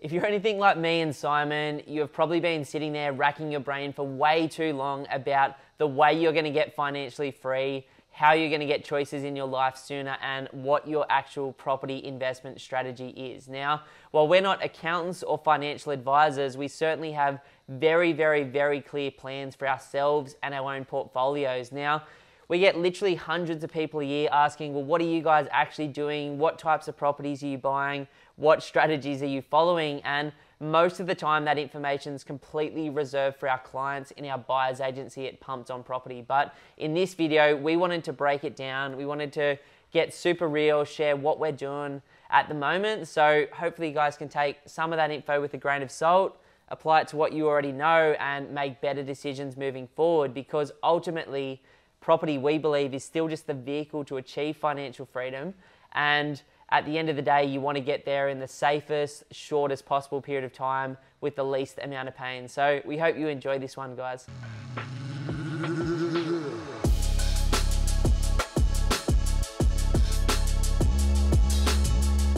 If you're anything like me and Simon, you have probably been sitting there racking your brain for way too long about the way you're going to get financially free, how you're going to get choices in your life sooner, and what your actual property investment strategy is. Now, while we're not accountants or financial advisors, we certainly have very, very, very clear plans for ourselves and our own portfolios. Now, we get literally hundreds of people a year asking, well, what are you guys actually doing? What types of properties are you buying? What strategies are you following? And most of the time, that information is completely reserved for our clients in our buyer's agency at Pumped on Property. But in this video, we wanted to break it down. We wanted to get super real, share what we're doing at the moment. So hopefully, you guys can take some of that info with a grain of salt, apply it to what you already know, and make better decisions moving forward because ultimately, Property, we believe, is still just the vehicle to achieve financial freedom. And at the end of the day, you want to get there in the safest, shortest possible period of time with the least amount of pain. So we hope you enjoy this one, guys.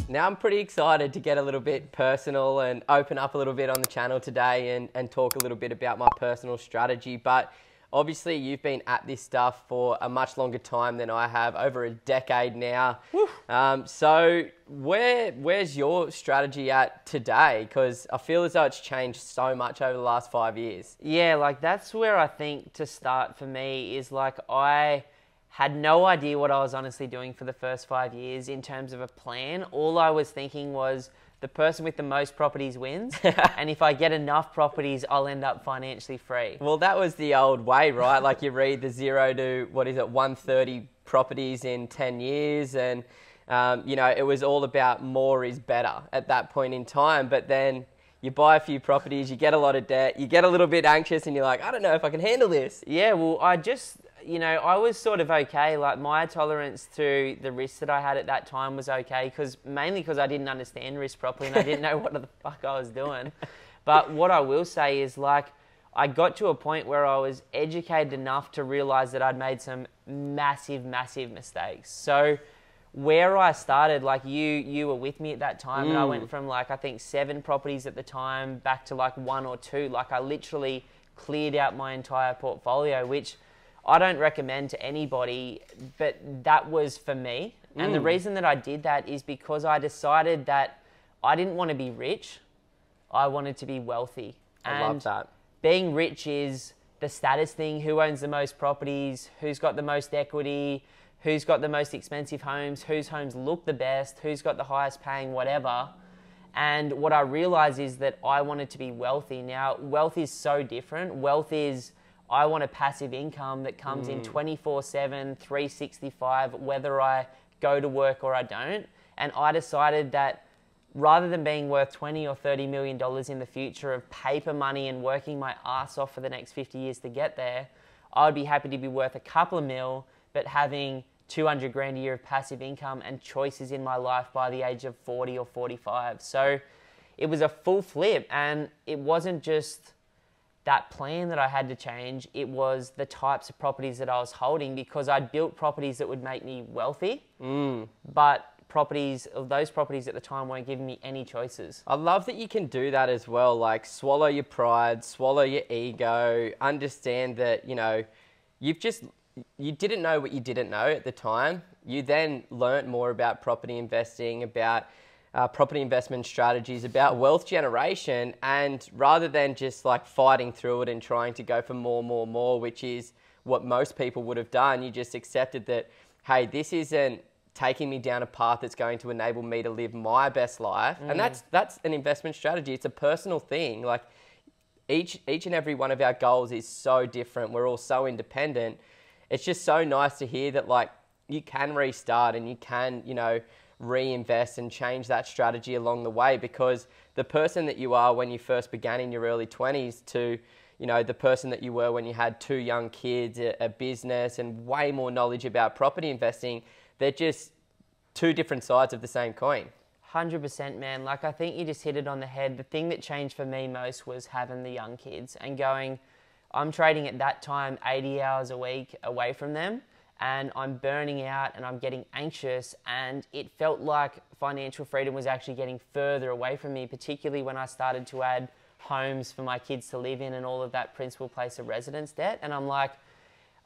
Now I'm pretty excited to get a little bit personal and open up a little bit on the channel today and, and talk a little bit about my personal strategy. But Obviously, you've been at this stuff for a much longer time than I have, over a decade now. Um, so, where where's your strategy at today? Because I feel as though it's changed so much over the last five years. Yeah, like that's where I think to start for me is like I had no idea what I was honestly doing for the first five years in terms of a plan. All I was thinking was the person with the most properties wins. and if I get enough properties, I'll end up financially free. Well, that was the old way, right? like you read the zero to what is it, 130 properties in 10 years. And, um, you know, it was all about more is better at that point in time. But then you buy a few properties, you get a lot of debt, you get a little bit anxious, and you're like, I don't know if I can handle this. Yeah, well, I just you know, I was sort of okay. Like my tolerance to the risk that I had at that time was okay because mainly because I didn't understand risk properly and I didn't know what the fuck I was doing. But what I will say is like I got to a point where I was educated enough to realize that I'd made some massive, massive mistakes. So where I started, like you, you were with me at that time, mm. and I went mm. from like I think seven properties at the time back to like one or two. Like I literally cleared out my entire portfolio, which I don't recommend to anybody, but that was for me. Mm. And the mm. reason that I did that is because I decided that I didn't want to be rich. I wanted to be wealthy. I and love that. Being rich is the status thing who owns the most properties, who's got the most equity, who's got the most expensive homes, whose homes look the best, who's got the highest paying, whatever. And what I realized is that I wanted to be wealthy. Now, wealth is so different. Wealth is I want a passive income that comes mm. in 24 7, 365, whether I go to work or I don't. And I decided that rather than being worth 20 or 30 million dollars in the future of paper money and working my ass off for the next 50 years to get there, I would be happy to be worth a couple of mil, but having 200 grand a year of passive income and choices in my life by the age of 40 or 45. So it was a full flip and it wasn't just that plan that I had to change, it was the types of properties that I was holding because I'd built properties that would make me wealthy, mm. but properties of those properties at the time weren't giving me any choices. I love that you can do that as well, like swallow your pride, swallow your ego, understand that, you know, you've just you didn't know what you didn't know at the time. You then learnt more about property investing, about uh, property investment strategies about wealth generation and rather than just like fighting through it and trying to go for more, more, more, which is what most people would have done, you just accepted that, hey, this isn't taking me down a path that's going to enable me to live my best life. Mm. And that's that's an investment strategy. It's a personal thing. Like each each and every one of our goals is so different. We're all so independent. It's just so nice to hear that like you can restart and you can, you know, reinvest and change that strategy along the way because the person that you are when you first began in your early 20s to you know the person that you were when you had two young kids a, a business and way more knowledge about property investing they're just two different sides of the same coin 100% man like i think you just hit it on the head the thing that changed for me most was having the young kids and going i'm trading at that time 80 hours a week away from them and I'm burning out and I'm getting anxious. And it felt like financial freedom was actually getting further away from me, particularly when I started to add homes for my kids to live in and all of that principal place of residence debt. And I'm like,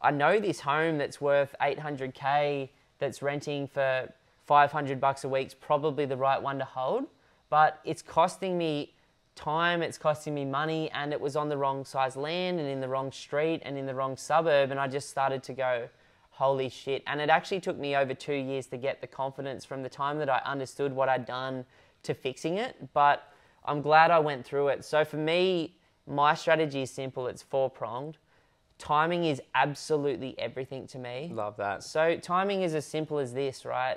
I know this home that's worth 800K that's renting for 500 bucks a week is probably the right one to hold, but it's costing me time, it's costing me money, and it was on the wrong size land and in the wrong street and in the wrong suburb. And I just started to go, holy shit. And it actually took me over two years to get the confidence from the time that I understood what I'd done to fixing it. But I'm glad I went through it. So for me, my strategy is simple it's four pronged. Timing is absolutely everything to me. Love that. So timing is as simple as this, right?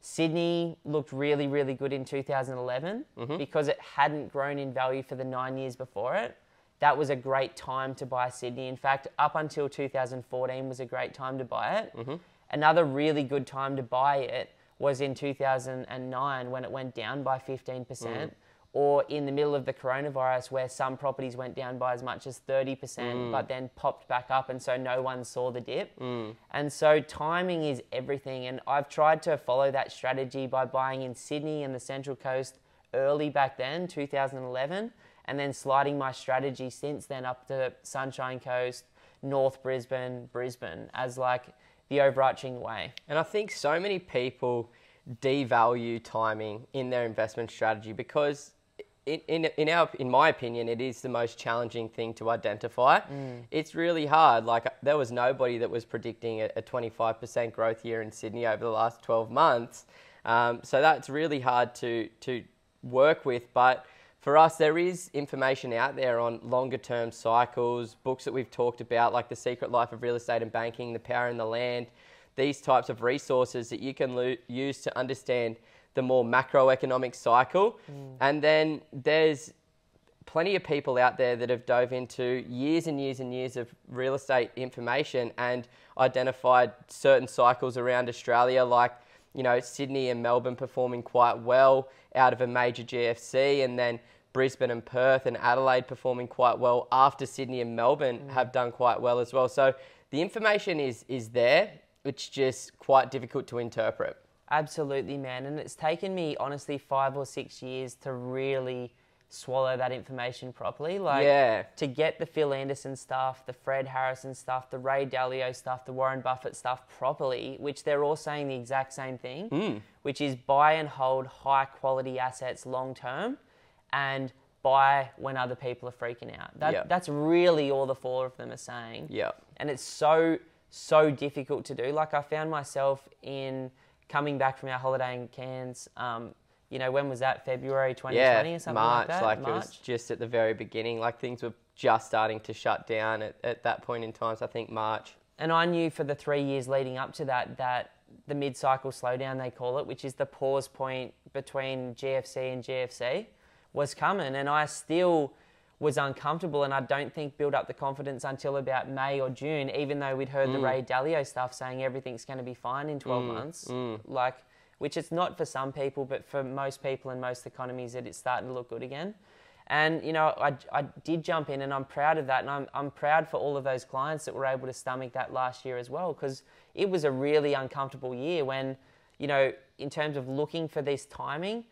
Sydney looked really, really good in 2011 mm-hmm. because it hadn't grown in value for the nine years before it that was a great time to buy Sydney. In fact, up until 2014 was a great time to buy it. Mm-hmm. Another really good time to buy it was in 2009 when it went down by 15%, mm. or in the middle of the coronavirus where some properties went down by as much as 30%, mm. but then popped back up, and so no one saw the dip. Mm. And so timing is everything. And I've tried to follow that strategy by buying in Sydney and the Central Coast early back then, 2011 and then sliding my strategy since then up to Sunshine Coast, North Brisbane, Brisbane as like the overarching way. And I think so many people devalue timing in their investment strategy because in, in, in, our, in my opinion, it is the most challenging thing to identify. Mm. It's really hard. Like, there was nobody that was predicting a, a 25% growth year in Sydney over the last 12 months. Um, so that's really hard to, to work with. But for us, there is information out there on longer term cycles, books that we've talked about, like The Secret Life of Real Estate and Banking, The Power in the Land, these types of resources that you can lo- use to understand the more macroeconomic cycle. Mm. And then there's plenty of people out there that have dove into years and years and years of real estate information and identified certain cycles around Australia, like you know, Sydney and Melbourne performing quite well out of a major GFC, and then Brisbane and Perth and Adelaide performing quite well after Sydney and Melbourne mm. have done quite well as well. So the information is is there. It's just quite difficult to interpret. Absolutely, man. And it's taken me honestly five or six years to really swallow that information properly. Like yeah. to get the Phil Anderson stuff, the Fred Harrison stuff, the Ray Dalio stuff, the Warren Buffett stuff properly, which they're all saying the exact same thing, mm. which is buy and hold high quality assets long term and buy when other people are freaking out. That, yep. That's really all the four of them are saying. Yeah. And it's so, so difficult to do. Like I found myself in coming back from our holiday in Cairns um, you know, when was that? February 2020 yeah, or something March, like that? Like March, like it was just at the very beginning. Like things were just starting to shut down at, at that point in time. So I think March. And I knew for the three years leading up to that that the mid-cycle slowdown they call it, which is the pause point between GFC and GFC, was coming, and I still was uncomfortable, and I don't think built up the confidence until about May or June, even though we'd heard mm. the Ray Dalio stuff saying everything's going to be fine in 12 mm. months. Mm. Like which it's not for some people, but for most people in most economies, that it is starting to look good again. And you know, I, I did jump in, and I'm proud of that, and I'm I'm proud for all of those clients that were able to stomach that last year as well, because it was a really uncomfortable year when, you know, in terms of looking for this timing,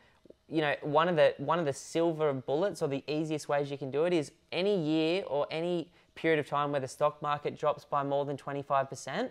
you know, one of the one of the silver bullets or the easiest ways you can do it is any year or any period of time where the stock market drops by more than 25%,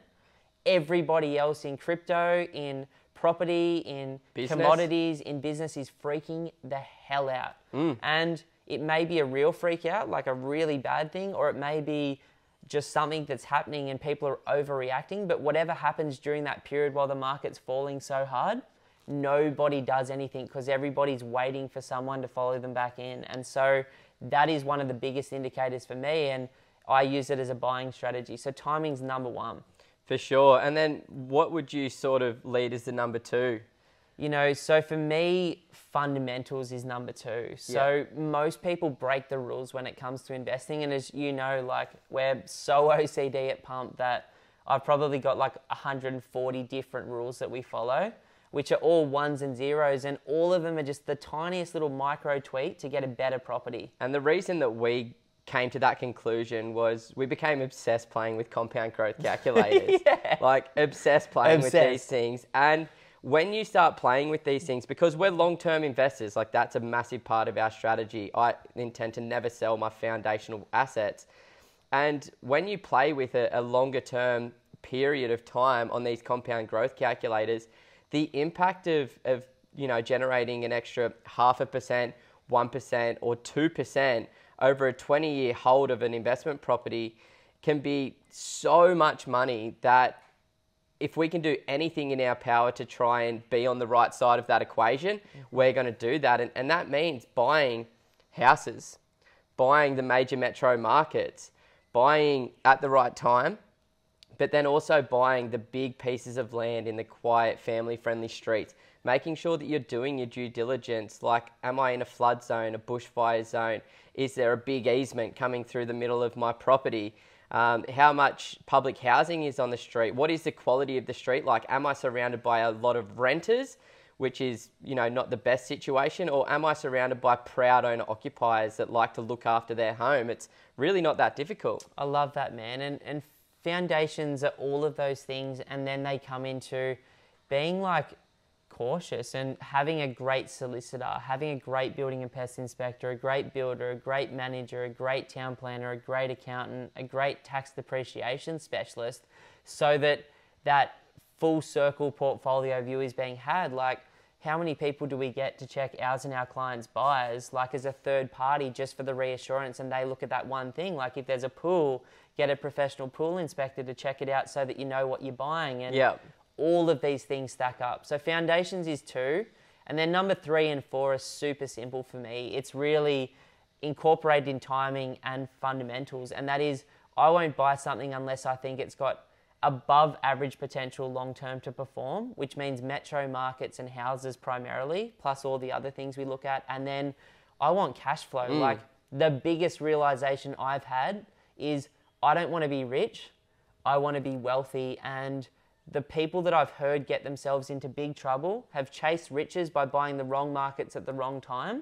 everybody else in crypto, in property, in business. commodities, in business is freaking the hell out. Mm. And it may be a real freak out, like a really bad thing, or it may be just something that's happening and people are overreacting. But whatever happens during that period while the market's falling so hard, nobody does anything because everybody's waiting for someone to follow them back in. And so that is one of the biggest indicators for me. And I use it as a buying strategy. So timing's number one. For sure. And then what would you sort of lead as the number two? You know, so for me, fundamentals is number two. So yeah. most people break the rules when it comes to investing. And as you know, like we're so OCD at Pump that I've probably got like 140 different rules that we follow, which are all ones and zeros. And all of them are just the tiniest little micro tweak to get a better property. And the reason that we came to that conclusion was we became obsessed playing with compound growth calculators. yeah. Like obsessed playing obsessed. with these things. And when you start playing with these things, because we're long term investors, like that's a massive part of our strategy. I intend to never sell my foundational assets. And when you play with a, a longer term period of time on these compound growth calculators, the impact of, of you know generating an extra half a percent, one percent, or two percent over a 20 year hold of an investment property can be so much money that if we can do anything in our power to try and be on the right side of that equation, mm-hmm. we're going to do that. And, and that means buying houses, buying the major metro markets, buying at the right time, but then also buying the big pieces of land in the quiet, family friendly streets. Making sure that you're doing your due diligence like, am I in a flood zone, a bushfire zone? Is there a big easement coming through the middle of my property? Um, how much public housing is on the street? What is the quality of the street like? Am I surrounded by a lot of renters, which is you know not the best situation, or am I surrounded by proud owner occupiers that like to look after their home? It's really not that difficult. I love that man, and and foundations are all of those things, and then they come into being like cautious and having a great solicitor, having a great building and pest inspector, a great builder, a great manager, a great town planner, a great accountant, a great tax depreciation specialist so that that full circle portfolio view is being had like how many people do we get to check ours and our clients' buyers, like as a third party, just for the reassurance? And they look at that one thing. Like if there's a pool, get a professional pool inspector to check it out so that you know what you're buying. And yep all of these things stack up. So foundations is two. And then number three and four are super simple for me. It's really incorporated in timing and fundamentals. And that is, I won't buy something unless I think it's got above average potential long term to perform, which means metro markets and houses primarily, plus all the other things we look at. And then I want cash flow. Mm. Like the biggest realization I've had is I don't want to be rich, I want to be wealthy. And the people that I've heard get themselves into big trouble have chased riches by buying the wrong markets at the wrong time,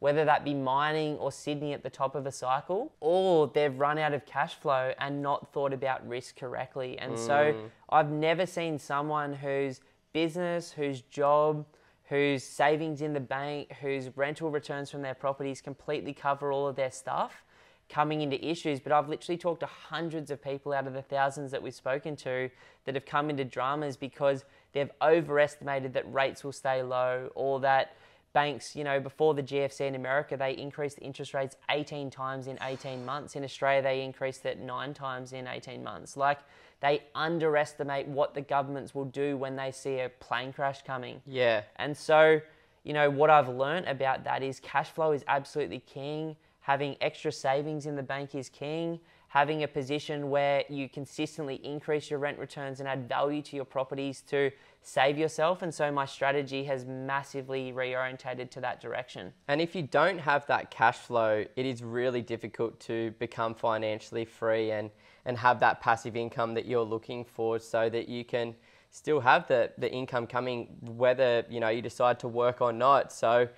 whether that be mining or Sydney at the top of a cycle, or they've run out of cash flow and not thought about risk correctly. And mm. so I've never seen someone whose business, whose job, whose savings in the bank, whose rental returns from their properties completely cover all of their stuff coming into issues, but I've literally talked to hundreds of people out of the thousands that we've spoken to that have come into dramas because they've overestimated that rates will stay low or that banks, you know, before the GFC in America, they increased the interest rates 18 times in 18 months. In Australia, they increased it nine times in 18 months. Like, they underestimate what the governments will do when they see a plane crash coming. Yeah. And so, you know, what I've learned about that is cash flow is absolutely king having extra savings in the bank is king. Having a position where you consistently increase your rent returns and add value to your properties to save yourself. And so my strategy has massively reorientated to that direction. And if you don't have that cash flow, it is really difficult to become financially free and, and have that passive income that you're looking for so that you can still have the, the income coming whether you know you decide to work or not. So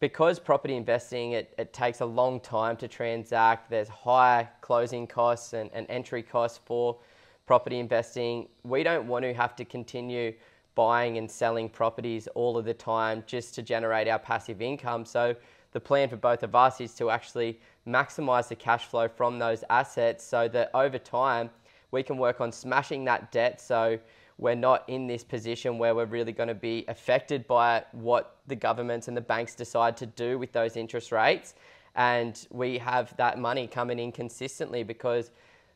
because property investing, it, it takes a long time to transact, there's high closing costs and, and entry costs for property investing. We don't want to have to continue buying and selling properties all of the time just to generate our passive income. So the plan for both of us is to actually maximize the cash flow from those assets so that over time we can work on smashing that debt. So we're not in this position where we're really going to be affected by what the governments and the banks decide to do with those interest rates. And we have that money coming in consistently because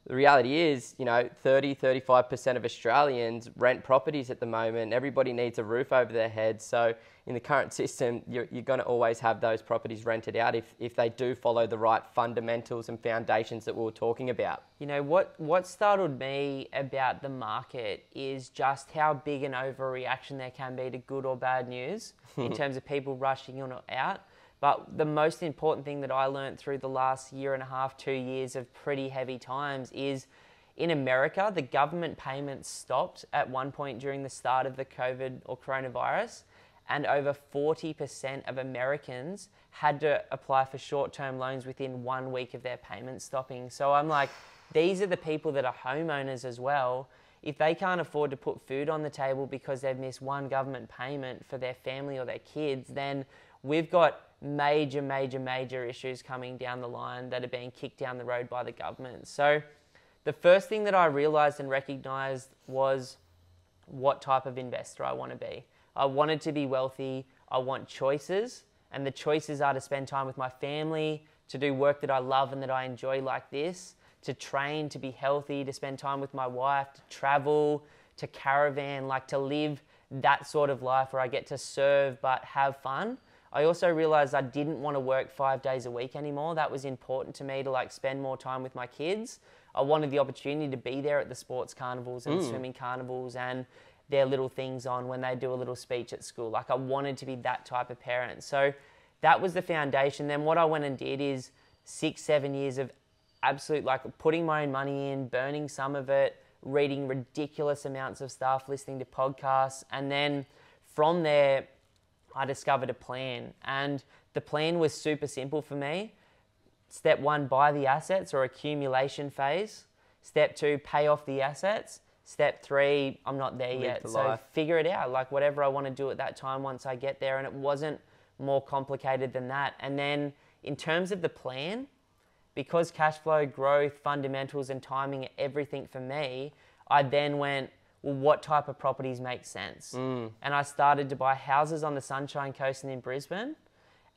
the reality is, you know, 30, 35% of Australians rent properties at the moment. Everybody needs a roof over their head. So, in the current system, you're, you're going to always have those properties rented out if, if they do follow the right fundamentals and foundations that we were talking about. You know, what, what startled me about the market is just how big an overreaction there can be to good or bad news in terms of people rushing in or out. But the most important thing that I learned through the last year and a half, two years of pretty heavy times is in America, the government payments stopped at one point during the start of the COVID or coronavirus, and over 40% of Americans had to apply for short term loans within one week of their payment stopping. So I'm like, these are the people that are homeowners as well. If they can't afford to put food on the table because they've missed one government payment for their family or their kids, then we've got major, major, major issues coming down the line that are being kicked down the road by the government. So, the first thing that I realized and recognized was what type of investor I want to be. I wanted to be wealthy, I want choices, and the choices are to spend time with my family, to do work that I love and that I enjoy, like this, to train, to be healthy, to spend time with my wife, to travel, to caravan, like to live that sort of life where I get to serve but have fun. I also realized I didn't want to work five days a week anymore. That was important to me to like spend more time with my kids. I wanted the opportunity to be there at the sports carnivals and mm. swimming carnivals and their little things on when they do a little speech at school. Like I wanted to be that type of parent. So that was the foundation. Then what I went and did is six, seven years of absolute like putting my own money in, burning some of it, reading ridiculous amounts of stuff, listening to podcasts, and then from there I discovered a plan. And the plan was super simple for me. Step one, buy the assets or accumulation phase. Step two, pay off the assets. Step three, I'm not there Live yet. The so life. figure it out, like whatever I want to do at that time once I get there. And it wasn't more complicated than that. And then in terms of the plan, because cash flow, growth, fundamentals, and timing are everything for me, I then went, well, what type of properties make sense? Mm. And I started to buy houses on the Sunshine Coast and in Brisbane.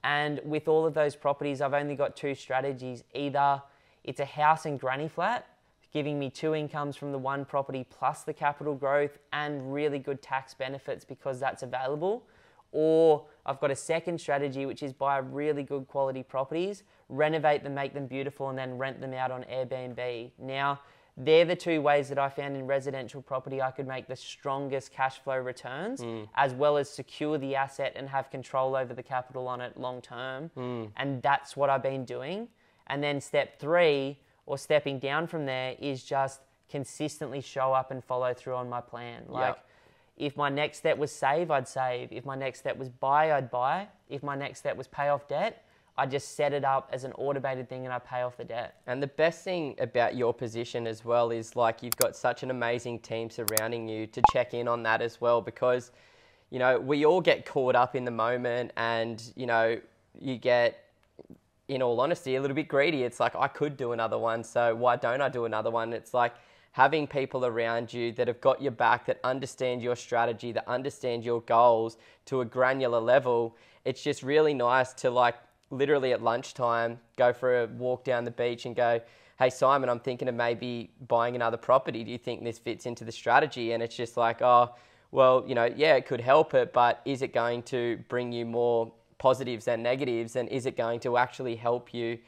And with all of those properties, I've only got two strategies. Either it's a house and granny flat, giving me two incomes from the one property plus the capital growth and really good tax benefits because that's available. Or I've got a second strategy, which is buy really good quality properties, renovate them, make them beautiful, and then rent them out on Airbnb. Now, they're the two ways that I found in residential property I could make the strongest cash flow returns, mm. as well as secure the asset and have control over the capital on it long term. Mm. And that's what I've been doing. And then step three, or stepping down from there, is just consistently show up and follow through on my plan. Like, yep. If my next step was save, I'd save. If my next step was buy, I'd buy. If my next step was pay off debt, I just set it up as an automated thing and I pay off the debt. And the best thing about your position as well is like you've got such an amazing team surrounding you to check in on that as well because you know we all get caught up in the moment and you know you get in all honesty a little bit greedy. It's like I could do another one, so why don't I do another one? It's like having people around you that have got your back, that understand your strategy, that understand your goals to a granular level, it's just really nice to like literally at lunchtime, go for a walk down the beach and go, hey, Simon, I'm thinking of maybe buying another property. Do you think this fits into the strategy? And it's just like, oh, well, you know, yeah, it could help it, but is it going to bring you more positives than negatives? And is it going to actually help you?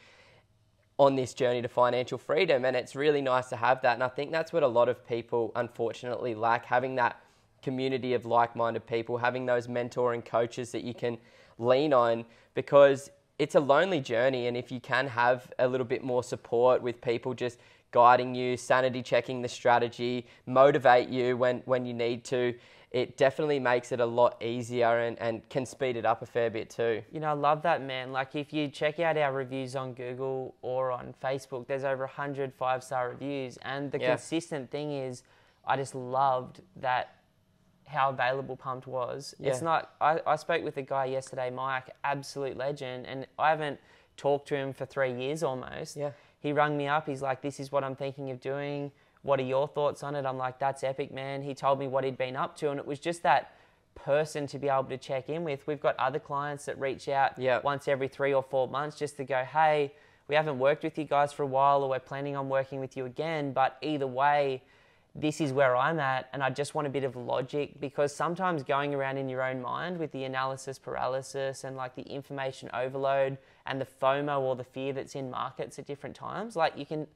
on this journey to financial freedom. And it's really nice to have that. And I think that's what a lot of people unfortunately lack having that community of like minded people, having those mentoring and coaches that you can lean on. Because it's a lonely journey, and if you can have a little bit more support with people just guiding you, sanity checking the strategy, motivate you when, when you need to, it definitely makes it a lot easier and, and can speed it up a fair bit too. You know, I love that, man. Like, if you check out our reviews on Google or on Facebook, there's over 100 five star reviews. And the yeah. consistent thing is, I just loved that how available pumped was. Yeah. It's not. I, I spoke with a guy yesterday, Mike, absolute legend, and I haven't talked to him for three years almost. Yeah. He rung me up. He's like, "This is what I'm thinking of doing. What are your thoughts on it?" I'm like, "That's epic, man." He told me what he'd been up to, and it was just that person to be able to check in with. We've got other clients that reach out once every three or four months just to go, "Hey, we haven't worked with you guys for a while, or we're planning on working with you again." But either way this is where I'm at, and I just want a bit of logic because sometimes going around in your own mind with the analysis paralysis and like the information overload and the FOMO or the fear that's in markets at different times, like you can,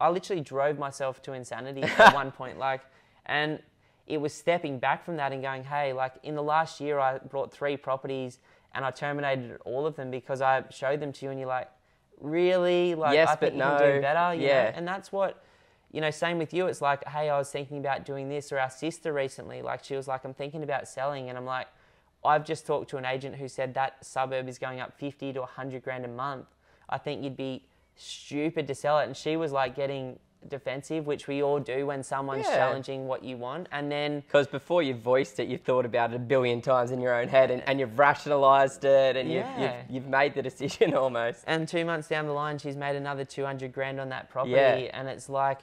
I literally drove myself to insanity at one point, like, and it was stepping back from that and going, hey, like in the last year, I brought three properties and I terminated all of them because I showed them to you, and you're like, really, like yes, I think you no. can do better, yeah, know? and that's what you know, same with you. It's like, hey, I was thinking about doing this, or our sister recently, like she was like, I'm thinking about selling, and I'm like, I've just talked to an agent who said that suburb is going up 50 to 100 grand a month. I think you'd be stupid to sell it. And she was like getting defensive, which we all do when someone's yeah. challenging what you want. And then. Because before you voiced it, you've thought about it a billion times in your own head and, and you've rationalized it and you've, you've, you've, made the decision almost. And two months down the line, she's made another 200 grand on that property. Yeah. And it's like,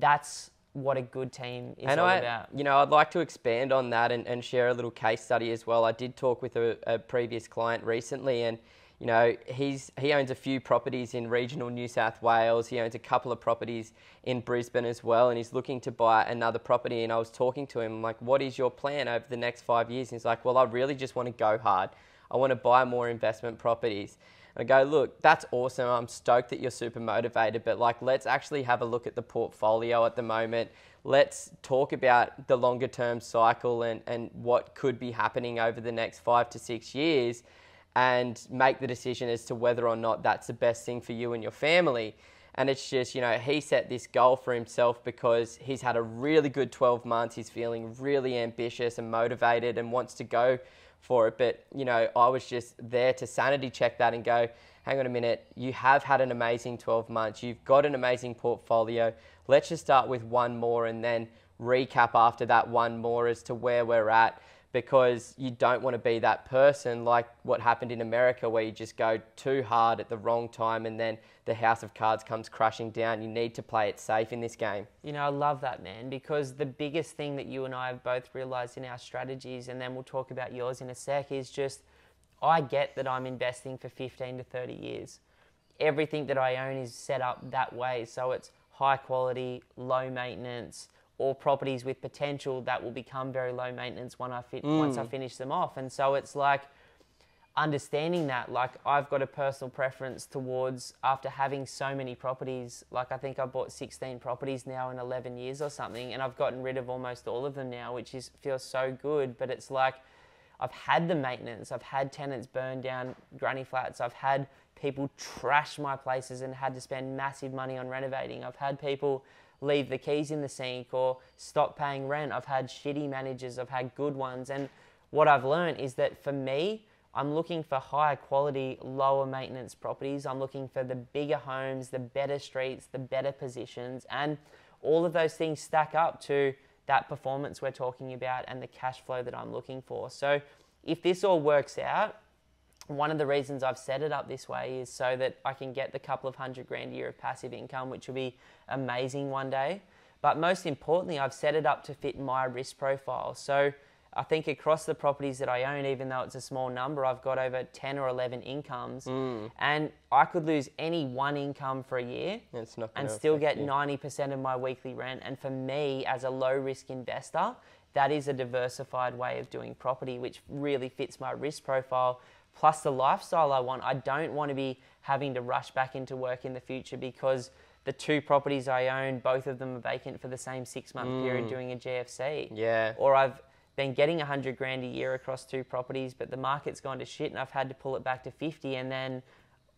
that's what a good team is and all I, about. You know, I'd like to expand on that and, and share a little case study as well. I did talk with a, a previous client recently and you know, he's he owns a few properties in regional New South Wales. He owns a couple of properties in Brisbane as well, and he's looking to buy another property. And I was talking to him like, "What is your plan over the next five years?" And he's like, "Well, I really just want to go hard. I want to buy more investment properties." I go, look, that's awesome. I'm stoked that you're super motivated, but like, let's actually have a look at the portfolio at the moment. Let's talk about the longer term cycle and, and what could be happening over the next five to six years and make the decision as to whether or not that's the best thing for you and your family. And it's just, you know, he set this goal for himself because he's had a really good 12 months. He's feeling really ambitious and motivated and wants to go for it. But, you know, I was just there to sanity check that and go, hang on a minute, you have had an amazing 12 months. You've got an amazing portfolio. Let's just start with one more and then recap after that one more as to where we're at because you don't want to be that person like what happened in America where you just go too hard at the wrong time and then the house of cards comes crashing down. You need to play it safe in this game. You know, I love that, man, because the biggest thing that you and I have both realized in our strategies, and then we'll talk about yours in a sec, is just I get that I'm investing for 15 to 30 years. Everything that I own is set up that way. So it's high quality, low maintenance or properties with potential that will become very low maintenance when I mm. once I finish them off. And so it's like understanding that, like I've got a personal preference towards after having so many properties, like I think I bought 16 properties now in 11 years or something, and I've gotten rid of almost all of them now, which is feels so good. But it's like I've had the maintenance, I've had tenants burn down granny flats, I've had people trash my places and had to spend massive money on renovating. I've had people leave the keys in the sink or stop paying rent. I've had shitty managers, I've had good ones. And what I've learned is that for me, I'm looking for higher quality, lower maintenance properties. I'm looking for the bigger homes, the better streets, the better positions. And all of those things stack up to that performance we're talking about and the cash flow that I'm looking for. So if this all works out, one of the reasons I've set it up this way is so that I can get the couple of hundred grand a year of passive income, which will be amazing one day. But most importantly, I've set it up to fit my risk profile. So I think across the properties that I own, even though it's a small number, I've got over 10 or 11 incomes. Mm. And I could lose any one income for a year and still get you. 90% of my weekly rent. And for me, as a low risk investor, that is a diversified way of doing property, which really fits my risk profile plus the lifestyle I want. I don't want to be having to rush back into work in the future because the two properties I own, both of them are vacant for the same six month mm. period doing a JFC. Yeah. Or I've been getting 100 grand a year across two properties, but the market's gone to shit and I've had to pull it back to 50 and then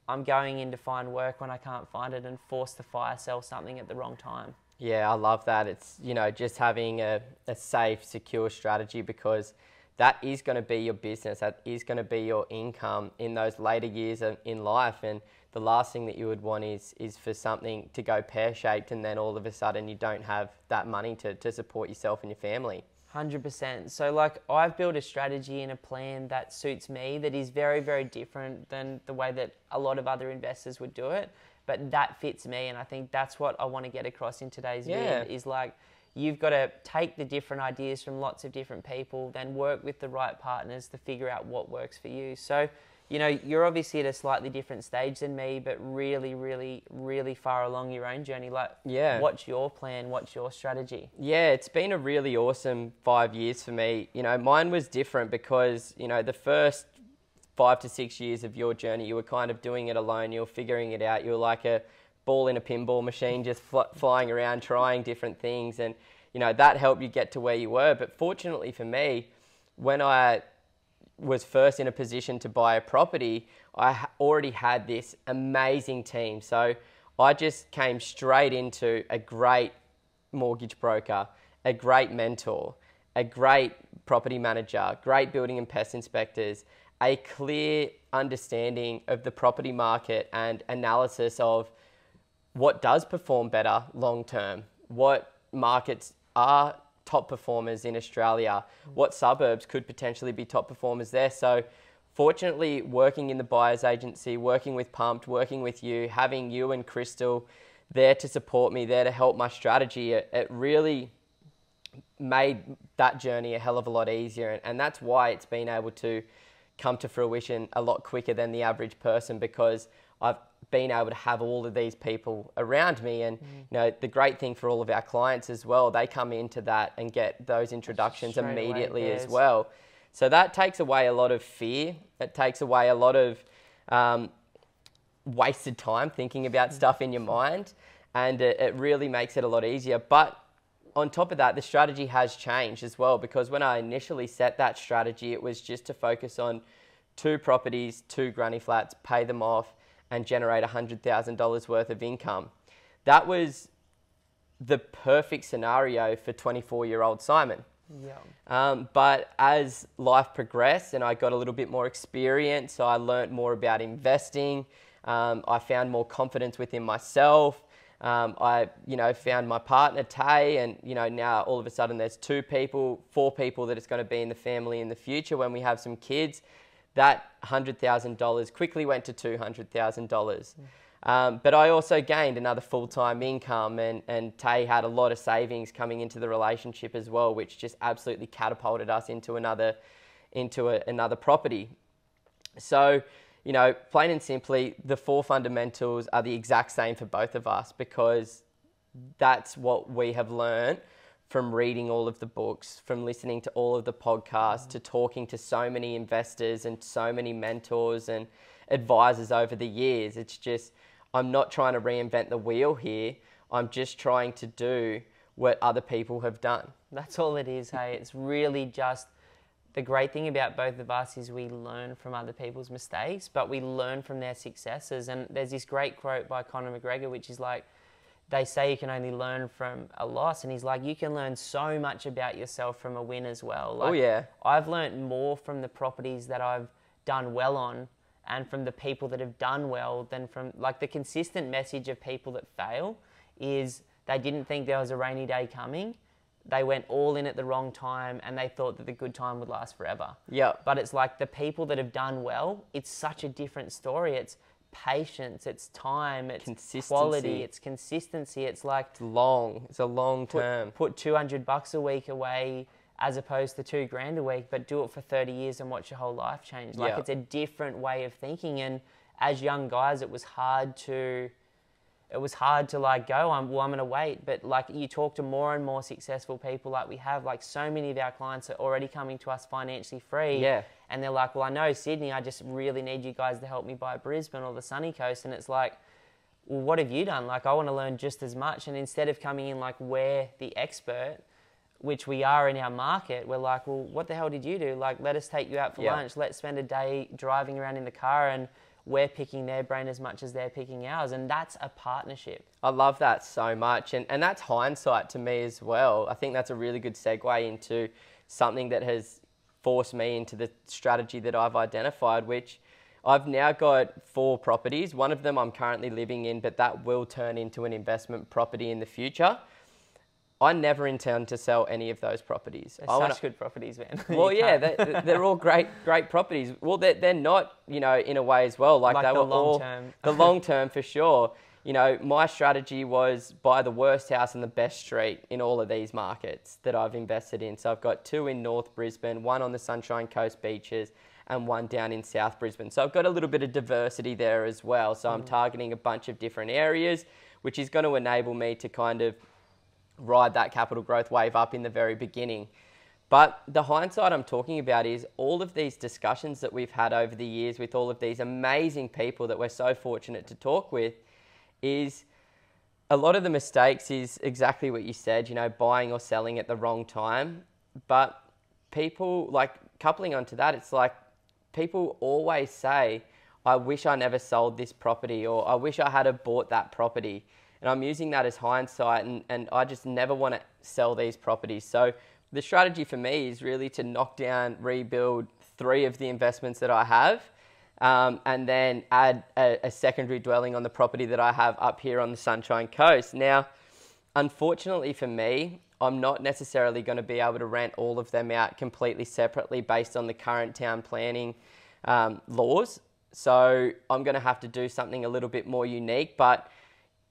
I'm going in to find work when I can't find it and forced to fire sell something at the wrong time. Yeah, I love that. It's, you know, just having a, a safe, secure strategy because – that is going to be your business. That is going to be your income in those later years of, in life. And the last thing that you would want is is for something to go pear shaped, and then all of a sudden you don't have that money to to support yourself and your family. Hundred percent. So like I've built a strategy and a plan that suits me that is very very different than the way that a lot of other investors would do it. But that fits me, and I think that's what I want to get across in today's yeah. video is like you've got to take the different ideas from lots of different people, then work with the right partners to figure out what works for you. So, you know, you're obviously at a slightly different stage than me, but really, really, really far along your own journey. Like, yeah, what's your plan? What's your strategy? Yeah, it's been a really awesome five years for me. You know, mine was different because you know the first five to six years of your journey, you were kind of doing it alone. You were figuring it out. You were like a ball in a pinball machine, just fl flying around, trying different things. And, you know, that helped you get to where you were. But fortunately for me, when I was first in a position to buy a property, I already had this amazing team. So I just came straight into a great mortgage broker, a great mentor, a great property manager, great building and pest inspectors, a clear understanding of the property market and analysis of what does perform better long term? What markets are top performers in Australia? What suburbs could potentially be top performers there? So, fortunately, working in the buyer's agency, working with Pumped, working with you, having you and Crystal there to support me, there to help my strategy, it, it really made that journey a hell of a lot easier. And, and that's why it's been able to come to fruition a lot quicker than the average person because I've being able to have all of these people around me and mm. you know the great thing for all of our clients as well they come into that and get those introductions Straight immediately as well so that takes away a lot of fear it takes away a lot of um, wasted time thinking about mm. stuff in your mind and it, it really makes it a lot easier but on top of that the strategy has changed as well because when i initially set that strategy it was just to focus on two properties two granny flats pay them off and generate $100,000 worth of income. That was the perfect scenario for 24 year old Simon. Yeah. Um, but as life progressed and I got a little bit more experience, so I learned more about investing. Um, I found more confidence within myself. Um, I, you know, found my partner Tay, and you know, now all of a sudden there's two people, four people that it's going to be in the family in the future when we have some kids that $100,000 quickly went to $200,000. Mm. Um, but I also gained another full time income, and, and Tay had a lot of savings coming into the relationship as well, which just absolutely catapulted us into another, into a, another property. So, you know, plain and simply, the four fundamentals are the exact same for both of us because that's what we have learned from reading all of the books, from listening to all of the podcasts, to talking to so many investors and so many mentors and advisors over the years. It's just, I'm not trying to reinvent the wheel here. I'm just trying to do what other people have done. That's all it is, hey. It's really just the great thing about both of us is we learn from other people's mistakes, but we learn from their successes. And there's this great quote by Conor McGregor, which is like, they say you can only learn from a loss and he's like you can learn so much about yourself from a win as well oh, like, oh yeah i've learned more from the properties that i've done well on and from the people that have done well than from like the consistent message of people that fail is they didn't think there was a rainy day coming they went all in at the wrong time and they thought that the good time would last forever yeah but it's like the people that have done well it's such a different story it's patience, it's time, it's quality, it's consistency. It's like it's long. It's a long put, term. Put two hundred bucks a week away as opposed to two grand a week, but do it for thirty years and watch your whole life change. Like it's a different way of thinking. And as young guys, it was hard to. It was hard to like go. I'm well. I'm gonna wait, but like you talk to more and more successful people, like we have, like so many of our clients are already coming to us financially free. Yeah and they're like, well, I know Sydney, I just really need you guys to help me buy Brisbane or the sunny coast. And it's like, well, what have you done? Like, I want to learn just as much. And instead of coming in like we're the expert, which we are in our market, we're like, well, what the hell did you do? Like, let us take you out for yeah. lunch. Let's spend a day driving around in the car and we're picking their brain as much as they're picking ours. And that's a partnership. I love that so much. And, and that's hindsight to me as well. I think that's a really good segue into something that has force me into the strategy that I've identified, which I've now got four properties. One of them I'm currently living in, but that will turn into an investment property in the future. I never intend to sell any of those properties. They're I such want good properties, man. Well, yeah, they're, they're, all great, great properties. Well, they're, they're not, you know, in a way as well. Like, like they the were long all term. the long term for sure you know, my strategy was buy the worst house in the best street in all of these markets that I've invested in. So I've got two in North Brisbane, one on the Sunshine Coast beaches, and one down in South Brisbane. So I've got a little bit of diversity there as well. So I'm mm. targeting a bunch of different areas, which is going to enable me to kind of ride that capital growth wave up in the very beginning. But the hindsight I'm talking about is all of these discussions that we've had over the years with all of these amazing people that we're so fortunate to talk with is a lot of the mistakes is exactly what you said, you know, buying or selling at the wrong time. But people, like, coupling onto that, it's like people always say, I wish I never sold this property or I wish I had have bought that property. And I'm using that as hindsight and, and I just never want to sell these properties. So the strategy for me is really to knock down, rebuild three of the investments that I have um, and then add a, a secondary dwelling on the property that I have up here on the Sunshine Coast. Now, unfortunately for me, I'm not necessarily going to be able to rent all of them out completely separately based on the current town planning um, laws. So I'm going to have to do something a little bit more unique. But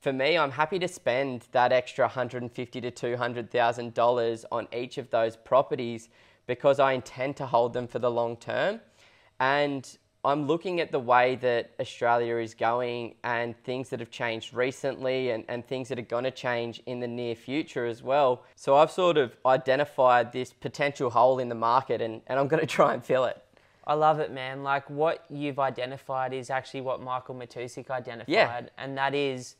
for me, I'm happy to spend that extra 150 to 200 thousand dollars on each of those properties because I intend to hold them for the long term. And I'm looking at the way that Australia is going and things that have changed recently and, and things that are going to change in the near future as well. So I've sort of identified this potential hole in the market and, and I'm going to try and fill it. I love it, man. Like what you've identified is actually what Michael Matusik identified, yeah. and that is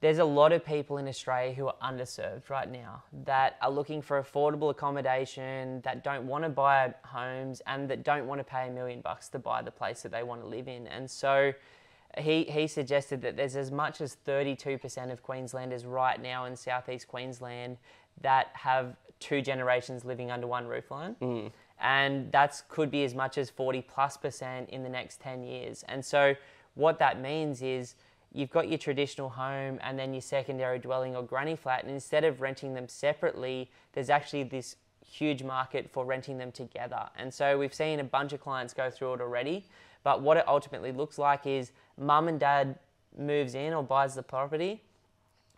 there's a lot of people in Australia who are underserved right now that are looking for affordable accommodation, that don't want to buy homes, and that don't want to pay a million bucks to buy the place that they want to live in. And so he, he suggested that there's as much as 32% of Queenslanders right now in southeast Queensland that have two generations living under one roofline. Mm. And that could be as much as 40 plus percent in the next 10 years. And so what that means is you've got your traditional home and then your secondary dwelling or granny flat. And instead of renting them separately, there's actually this huge market for renting them together. And so we've seen a bunch of clients go through it already. But what it ultimately looks like is mum and dad moves in or buys the property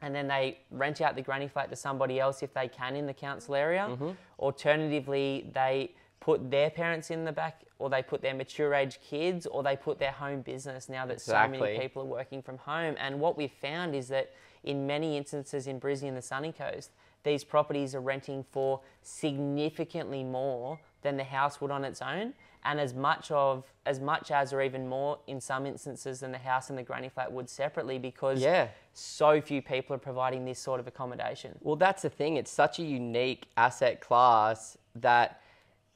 and then they rent out the granny flat to somebody else if they can in the council area. Mm-hmm. Alternatively, they put their parents in the back or they put their mature age kids, or they put their home business now that exactly. so many people are working from home. And what we've found is that in many instances in Brisbane and the Sunny Coast, these properties are renting for significantly more than the house would on its own and as much of as much as or even more in some instances than the house and the granny flat would separately because yeah. so few people are providing this sort of accommodation. Well, that's the thing. It's such a unique asset class that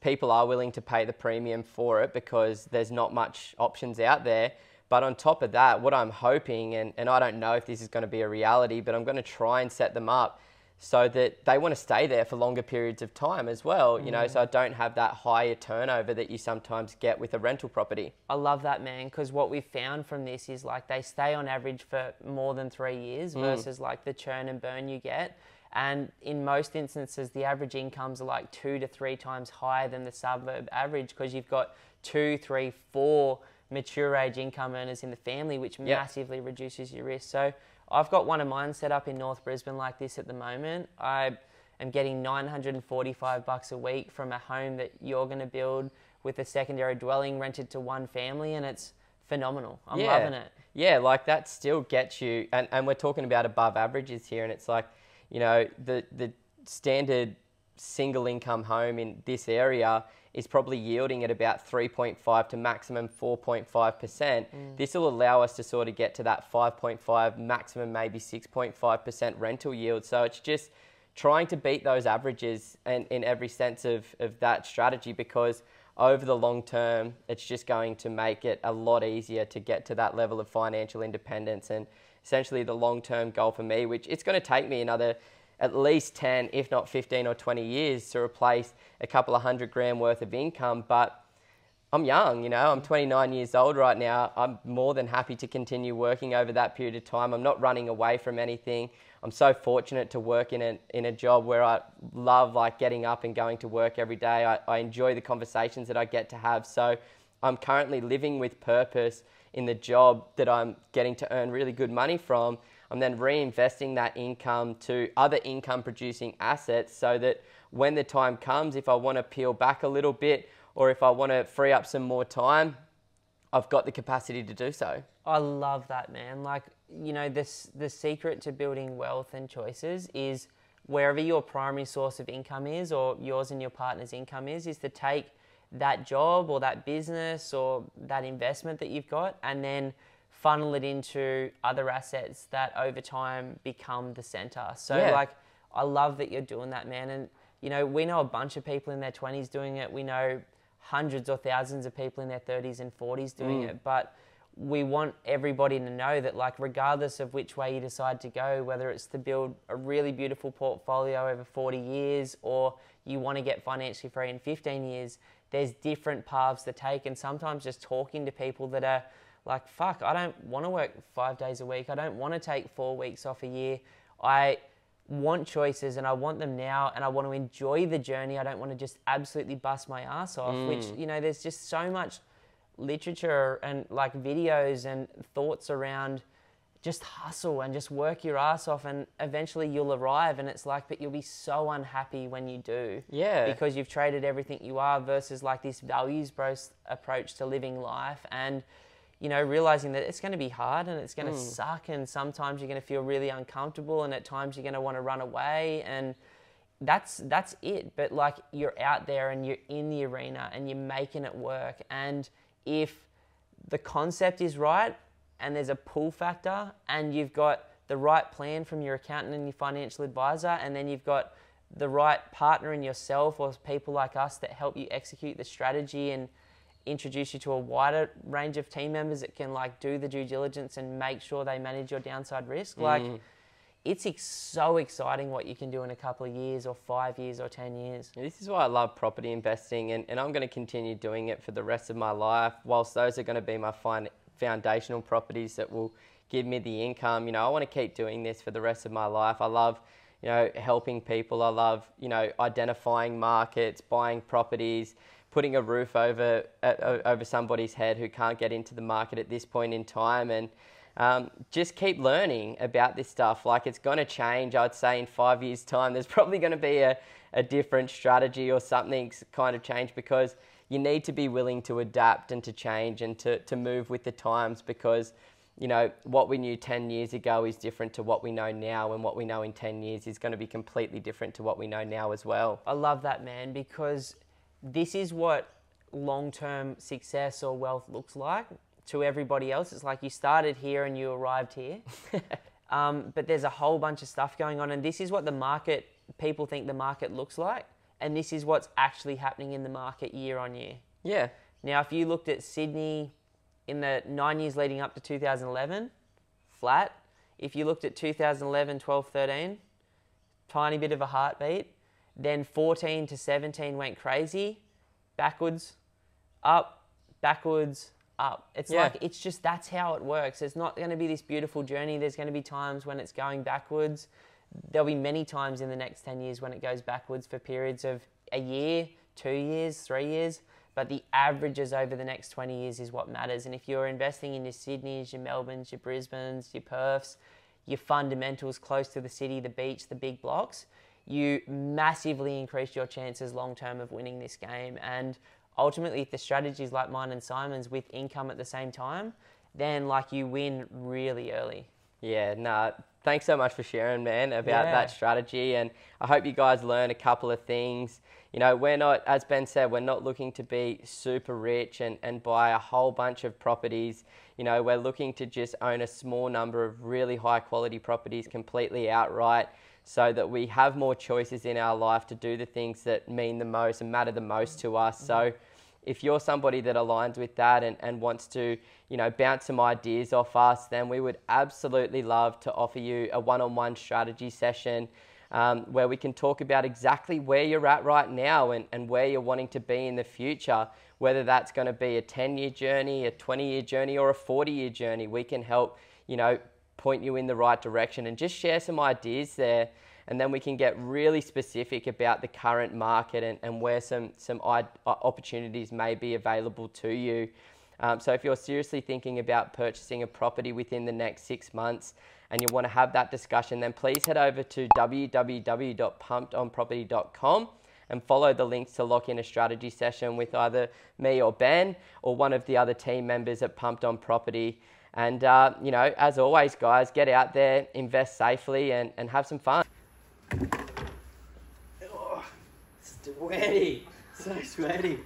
people are willing to pay the premium for it because there's not much options out there. But on top of that, what I'm hoping, and, and I don't know if this is going to be a reality, but I'm going to try and set them up so that they want to stay there for longer periods of time as well, you mm. know, so I don't have that higher turnover that you sometimes get with a rental property. I love that, man, because what we found from this is like they stay on average for more than three years mm. versus like the churn and burn you get. And in most instances, the average incomes are like two to three times higher than the suburb average because you've got two, three, four mature age income earners in the family, which yep. massively reduces your risk. So I've got one of mine set up in North Brisbane like this at the moment. I am getting 945 bucks a week from a home that you're going to build with a secondary dwelling rented to one family, and it's phenomenal. I'm yeah. loving it. Yeah, like that still gets you, and, and we're talking about above averages here, and it's like – you know, the, the standard single income home in this area is probably yielding at about 3.5 to maximum 4.5%. Mm. This will allow us to sort of get to that 5.5, maximum maybe 6.5% rental yield. So it's just trying to beat those averages and in every sense of, of that strategy because over the long term, it's just going to make it a lot easier to get to that level of financial independence and essentially the long term goal for me, which it's going to take me another at least 10, if not 15 or 20 years to replace a couple of hundred grand worth of income. But I'm young, you know, I'm 29 years old right now. I'm more than happy to continue working over that period of time. I'm not running away from anything. I'm so fortunate to work in a, in a job where I love like getting up and going to work every day. I, I enjoy the conversations that I get to have. So I'm currently living with purpose in the job that I'm getting to earn really good money from, I'm then reinvesting that income to other income producing assets so that when the time comes, if I want to peel back a little bit or if I want to free up some more time, I've got the capacity to do so. I love that, man. Like, you know, this the secret to building wealth and choices is wherever your primary source of income is or yours and your partner's income is, is to take that job or that business or that investment that you've got and then funnel it into other assets that over time become the center. So yeah. like I love that you're doing that man and you know we know a bunch of people in their 20s doing it. We know hundreds or thousands of people in their 30s and 40s doing mm. it, but we want everybody to know that like regardless of which way you decide to go whether it's to build a really beautiful portfolio over 40 years or you want to get financially free in 15 years there's different paths to take. And sometimes just talking to people that are like, fuck, I don't want to work five days a week. I don't want to take four weeks off a year. I want choices and I want them now and I want to enjoy the journey. I don't want to just absolutely bust my ass off, mm. which, you know, there's just so much literature and like videos and thoughts around just hustle and just work your ass off and eventually you'll arrive and it's like but you'll be so unhappy when you do yeah because you've traded everything you are versus like this values based approach to living life and you know realizing that it's going to be hard and it's going to hmm. suck and sometimes you're going to feel really uncomfortable and at times you're going to want to run away and that's that's it but like you're out there and you're in the arena and you're making it work and if the concept is right and there's a pull factor and you've got the right plan from your accountant and your financial advisor and then you've got the right partner in yourself or people like us that help you execute the strategy and introduce you to a wider range of team members that can like do the due diligence and make sure they manage your downside risk mm. like it's ex- so exciting what you can do in a couple of years or five years or 10 years. This is why I love property investing, and, and I'm going to continue doing it for the rest of my life, whilst those are going to be my fin- foundational properties that will give me the income. You know, I want to keep doing this for the rest of my life. I love, you know, helping people. I love, you know, identifying markets, buying properties, putting a roof over uh, over somebody's head who can't get into the market at this point in time, and um, just keep learning about this stuff. Like it's going to change. I'd say in five years' time, there's probably going to be a, a different strategy or something's kind of changed because you need to be willing to adapt and to change and to, to move with the times because you know what we knew 10 years ago is different to what we know now and what we know in 10 years is going to be completely different to what we know now as well i love that man because this is what long-term success or wealth looks like to everybody else it's like you started here and you arrived here um, but there's a whole bunch of stuff going on and this is what the market people think the market looks like and this is what's actually happening in the market year on year. Yeah. Now, if you looked at Sydney in the nine years leading up to 2011, flat. If you looked at 2011, 12, 13, tiny bit of a heartbeat. Then 14 to 17 went crazy, backwards, up, backwards, up. It's yeah. like, it's just that's how it works. It's not going to be this beautiful journey. There's going to be times when it's going backwards there'll be many times in the next 10 years when it goes backwards for periods of a year, two years, three years. But the averages over the next 20 years is what matters. And if you're investing in your Sydneys, your Melbournes, your Brisbanes, your Perths, your fundamentals close to the city, the beach, the big blocks, you massively increase your chances long term of winning this game. And ultimately, if the strategies like mine and Simon's with income at the same time, then like you win really early. Yeah, no, nah, thanks so much for sharing, man, about yeah. that strategy. And I hope you guys learn a couple of things. You know, we're not, as Ben said, we're not looking to be super rich and, and buy a whole bunch of properties. You know, we're looking to just own a small number of really high quality properties completely outright so that we have more choices in our life to do the things that mean the most and matter the most to us. So, mm-hmm if you're somebody that aligns with that and, and wants to, you know, bounce some ideas off us, then we would absolutely love to offer you a one-on-one strategy session um, where we can talk about exactly where you're at right now and, and where you're wanting to be in the future, whether that's going to be a 10-year journey, a 20-year journey, or a 40-year journey. We can help, you know, point you in the right direction and just share some ideas there and then we can get really specific about the current market and, and where some, some uh, opportunities may be available to you. Um, so if you're seriously thinking about purchasing a property within the next six months and you want to have that discussion, then please head over to www.pumpedonproperty.com and follow the links to lock in a strategy session with either me or Ben or one of the other team members at Pumped On Property. And, uh, you know, as always, guys, get out there, invest safely, and, and have some fun. Oh, sweaty, so sweaty.